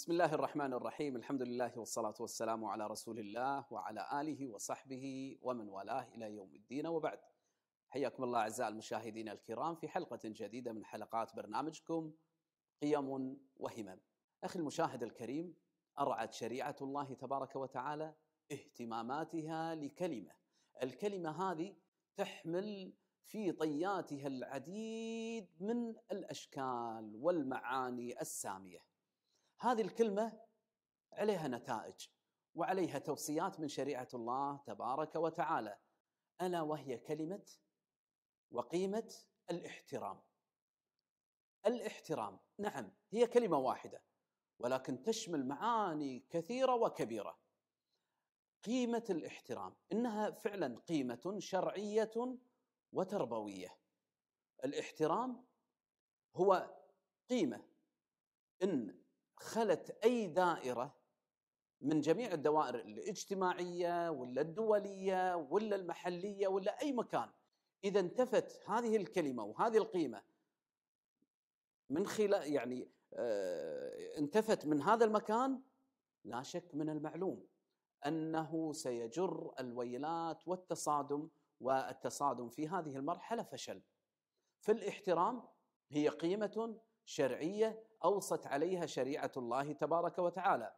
بسم الله الرحمن الرحيم الحمد لله والصلاة والسلام على رسول الله وعلى آله وصحبه ومن والاه إلى يوم الدين وبعد حياكم الله أعزائي المشاهدين الكرام في حلقة جديدة من حلقات برنامجكم قيم وهمم أخي المشاهد الكريم أرعت شريعة الله تبارك وتعالى اهتماماتها لكلمة الكلمة هذه تحمل في طياتها العديد من الأشكال والمعاني السامية هذه الكلمه عليها نتائج وعليها توصيات من شريعه الله تبارك وتعالى الا وهي كلمه وقيمه الاحترام. الاحترام نعم هي كلمه واحده ولكن تشمل معاني كثيره وكبيره. قيمه الاحترام انها فعلا قيمه شرعيه وتربويه. الاحترام هو قيمه ان خلت اي دائره من جميع الدوائر الاجتماعيه ولا الدوليه ولا المحليه ولا اي مكان اذا انتفت هذه الكلمه وهذه القيمه من خلال يعني آه، انتفت من هذا المكان لا شك من المعلوم انه سيجر الويلات والتصادم والتصادم في هذه المرحله فشل في الاحترام هي قيمه شرعيه أوصت عليها شريعة الله تبارك وتعالى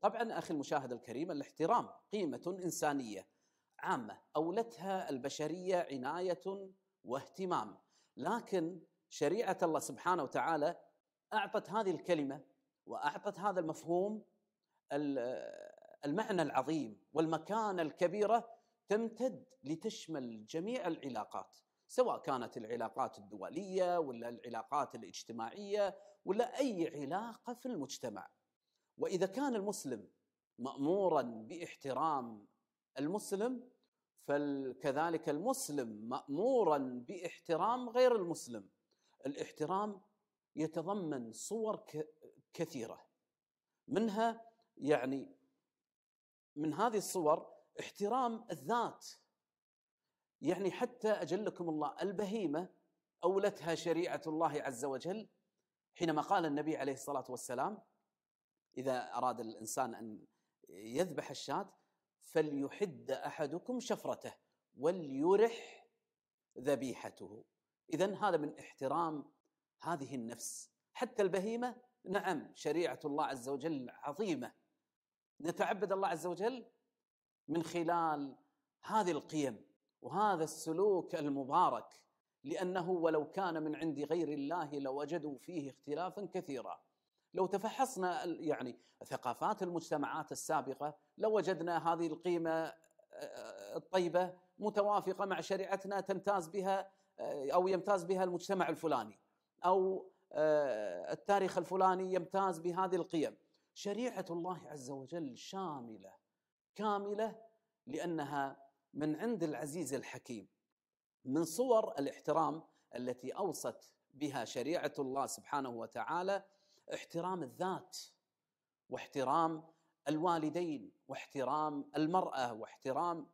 طبعا أخي المشاهد الكريم الاحترام قيمة إنسانية عامة أولتها البشرية عناية واهتمام لكن شريعة الله سبحانه وتعالى أعطت هذه الكلمة وأعطت هذا المفهوم المعنى العظيم والمكانة الكبيرة تمتد لتشمل جميع العلاقات سواء كانت العلاقات الدوليه ولا العلاقات الاجتماعيه ولا اي علاقه في المجتمع. واذا كان المسلم مامورا باحترام المسلم فكذلك المسلم مامورا باحترام غير المسلم. الاحترام يتضمن صور كثيره منها يعني من هذه الصور احترام الذات يعني حتى اجلكم الله البهيمه اولتها شريعه الله عز وجل حينما قال النبي عليه الصلاه والسلام اذا اراد الانسان ان يذبح الشاة فليحد احدكم شفرته وليرح ذبيحته اذا هذا من احترام هذه النفس حتى البهيمه نعم شريعه الله عز وجل عظيمه نتعبد الله عز وجل من خلال هذه القيم وهذا السلوك المبارك لانه ولو كان من عند غير الله لوجدوا فيه اختلافا كثيرا لو تفحصنا يعني ثقافات المجتمعات السابقه لوجدنا هذه القيمه الطيبه متوافقه مع شريعتنا تمتاز بها او يمتاز بها المجتمع الفلاني او التاريخ الفلاني يمتاز بهذه القيم شريعه الله عز وجل شامله كامله لانها من عند العزيز الحكيم من صور الاحترام التي اوصت بها شريعه الله سبحانه وتعالى احترام الذات واحترام الوالدين واحترام المراه واحترام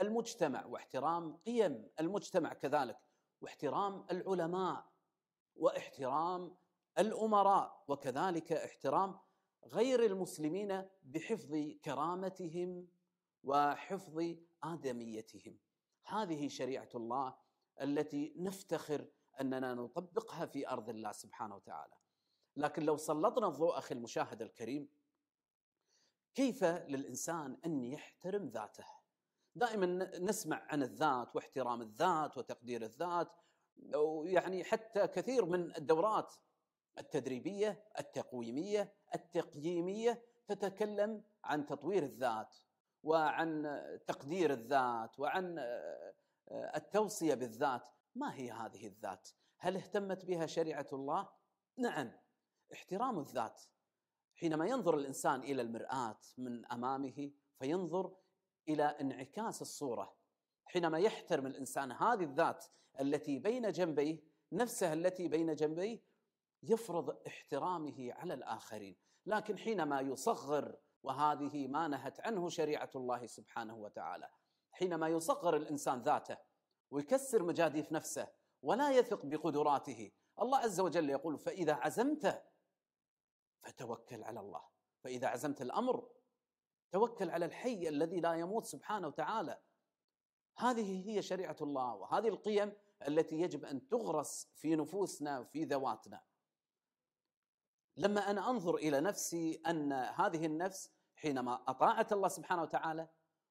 المجتمع واحترام قيم المجتمع كذلك واحترام العلماء واحترام الامراء وكذلك احترام غير المسلمين بحفظ كرامتهم وحفظ آدميتهم هذه شريعة الله التي نفتخر أننا نطبقها في أرض الله سبحانه وتعالى لكن لو سلطنا الضوء أخي المشاهد الكريم كيف للإنسان أن يحترم ذاته دائما نسمع عن الذات واحترام الذات وتقدير الذات ويعني حتى كثير من الدورات التدريبيه التقويميه التقييميه تتكلم عن تطوير الذات وعن تقدير الذات وعن آه، آه، التوصيه بالذات ما هي هذه الذات هل اهتمت بها شريعه الله نعم احترام الذات حينما ينظر الانسان الى المراه من امامه فينظر الى انعكاس الصوره حينما يحترم الانسان هذه الذات التي بين جنبيه نفسها التي بين جنبيه يفرض احترامه على الاخرين لكن حينما يصغر وهذه ما نهت عنه شريعه الله سبحانه وتعالى حينما يصغر الانسان ذاته ويكسر مجاديف نفسه ولا يثق بقدراته الله عز وجل يقول فاذا عزمت فتوكل على الله فاذا عزمت الامر توكل على الحي الذي لا يموت سبحانه وتعالى هذه هي شريعه الله وهذه القيم التي يجب ان تغرس في نفوسنا وفي ذواتنا لما انا انظر الى نفسي ان هذه النفس حينما اطاعت الله سبحانه وتعالى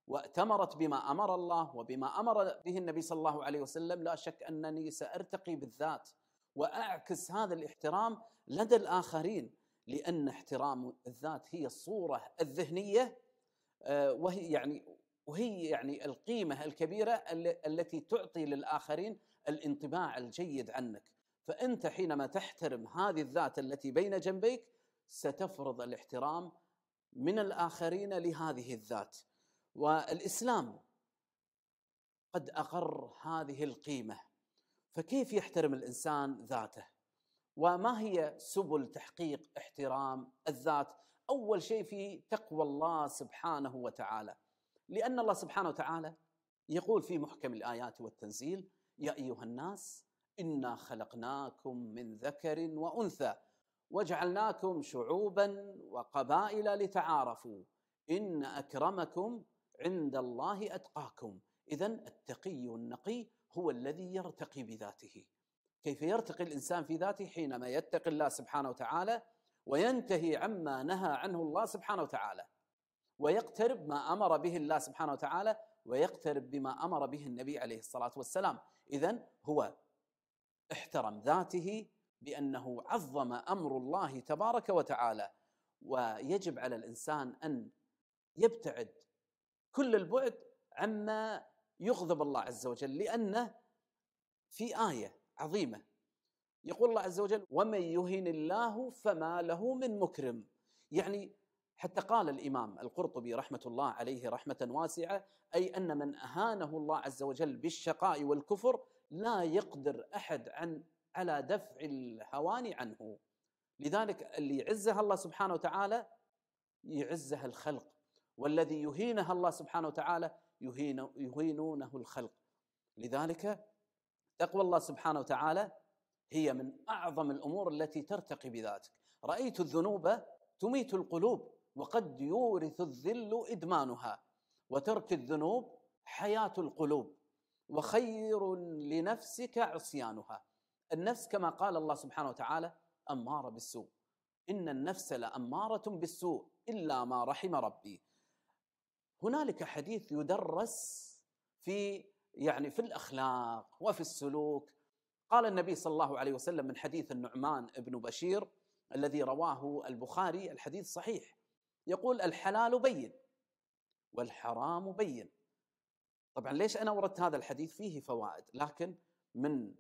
واتمرت بما امر الله وبما امر به النبي صلى الله عليه وسلم لا شك انني سارتقي بالذات واعكس هذا الاحترام لدى الاخرين لان احترام الذات هي الصوره الذهنيه آه، وهي يعني وهي يعني القيمه الكبيره التي تعطي للاخرين الانطباع الجيد عنك فانت حينما تحترم هذه الذات التي بين جنبيك ستفرض الاحترام من الاخرين لهذه الذات والاسلام قد اقر هذه القيمه فكيف يحترم الانسان ذاته وما هي سبل تحقيق احترام الذات اول شيء في تقوى الله سبحانه وتعالى لان الله سبحانه وتعالى يقول في محكم الايات والتنزيل يا ايها الناس انا خلقناكم من ذكر وانثى وجعلناكم شعوبا وقبائل لتعارفوا ان اكرمكم عند الله اتقاكم اذا التقي النقي هو الذي يرتقي بذاته كيف يرتقي الانسان في ذاته حينما يتقي الله سبحانه وتعالى وينتهي عما نهى عنه الله سبحانه وتعالى ويقترب ما امر به الله سبحانه وتعالى ويقترب بما امر به النبي عليه الصلاه والسلام اذا هو احترم ذاته بانه عظم امر الله تبارك وتعالى ويجب على الانسان ان يبتعد كل البعد عما يغضب الله عز وجل لانه في ايه عظيمه يقول الله عز وجل ومن يهن الله فما له من مكرم يعني حتى قال الامام القرطبي رحمه الله عليه رحمه واسعه اي ان من اهانه الله عز وجل بالشقاء والكفر لا يقدر احد عن على دفع الهوان عنه لذلك اللي يعزها الله سبحانه وتعالى يعزها الخلق والذي يهينها الله سبحانه وتعالى يهين يهينونه الخلق لذلك تقوى الله سبحانه وتعالى هي من اعظم الامور التي ترتقي بذاتك رايت الذنوب تميت القلوب وقد يورث الذل ادمانها وترك الذنوب حياه القلوب وخير لنفسك عصيانها النفس كما قال الله سبحانه وتعالى أمارة بالسوء إن النفس لأمارة بالسوء إلا ما رحم ربي هنالك حديث يدرس في يعني في الأخلاق وفي السلوك قال النبي صلى الله عليه وسلم من حديث النعمان بن بشير الذي رواه البخاري الحديث صحيح يقول الحلال بين والحرام بين طبعا ليش أنا وردت هذا الحديث فيه فوائد لكن من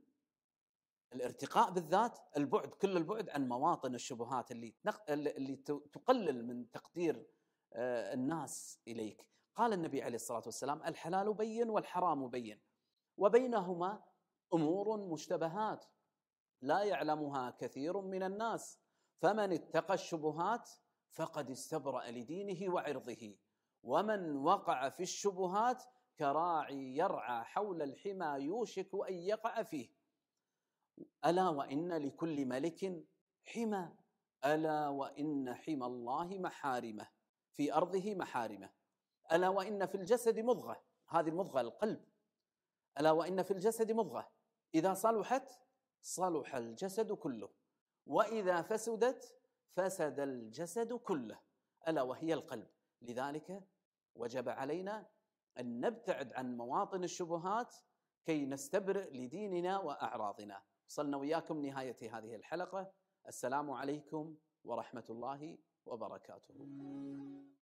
الارتقاء بالذات البعد كل البعد عن مواطن الشبهات اللي اللي تقلل من تقدير آه، الناس اليك قال النبي عليه الصلاه والسلام الحلال بين والحرام بين وبينهما امور مشتبهات لا يعلمها كثير من الناس فمن اتقى الشبهات فقد استبرأ لدينه وعرضه ومن وقع في الشبهات كراعي يرعى حول الحمى يوشك ان يقع فيه ألا وإن لكل ملك حمى ألا وإن حمى الله محارمه في أرضه محارمه ألا وإن في الجسد مضغة هذه المضغة القلب ألا وإن في الجسد مضغة إذا صلحت صلح الجسد كله وإذا فسدت فسد الجسد كله ألا وهي القلب لذلك وجب علينا أن نبتعد عن مواطن الشبهات كي نستبرئ لديننا وأعراضنا وصلنا وياكم نهاية هذه الحلقة السلام عليكم ورحمة الله وبركاته